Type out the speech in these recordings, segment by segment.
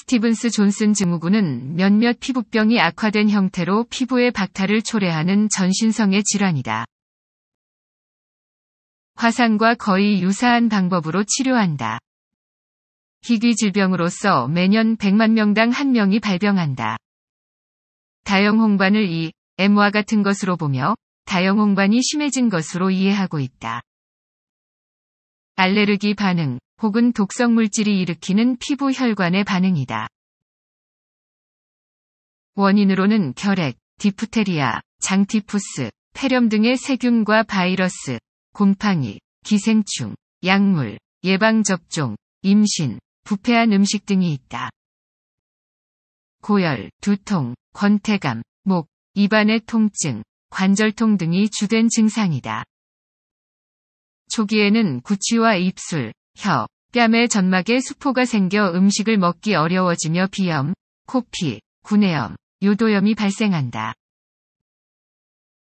스티븐스 존슨 증후군은 몇몇 피부병이 악화된 형태로 피부의 박탈을 초래하는 전신성의 질환이다. 화상과 거의 유사한 방법으로 치료한다. 희귀 질병으로서 매년 100만 명당 1명이 발병한다. 다형홍반을 이 M와 같은 것으로 보며 다형홍반이 심해진 것으로 이해하고 있다. 알레르기 반응, 혹은 독성 물질이 일으키는 피부 혈관의 반응이다. 원인으로는 결핵, 디프테리아, 장티푸스, 폐렴 등의 세균과 바이러스, 곰팡이, 기생충, 약물, 예방접종, 임신, 부패한 음식 등이 있다. 고열, 두통, 권태감, 목, 입안의 통증, 관절통 등이 주된 증상이다. 초기에는 구취와 입술, 혀, 뺨의 점막에 수포가 생겨 음식을 먹기 어려워지며 비염, 코피, 구내염, 요도염이 발생한다.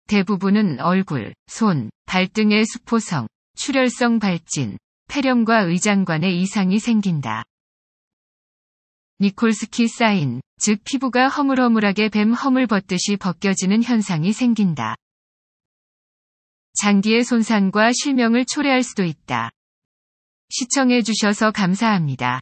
대부분은 얼굴, 손, 발 등의 수포성, 출혈성 발진, 폐렴과 의장관에 이상이 생긴다. 니콜스키 사인, 즉 피부가 허물허물하게 뱀 허물 벗듯이 벗겨지는 현상이 생긴다. 장기의 손상과 실명을 초래할 수도 있다. 시청해주셔서 감사합니다.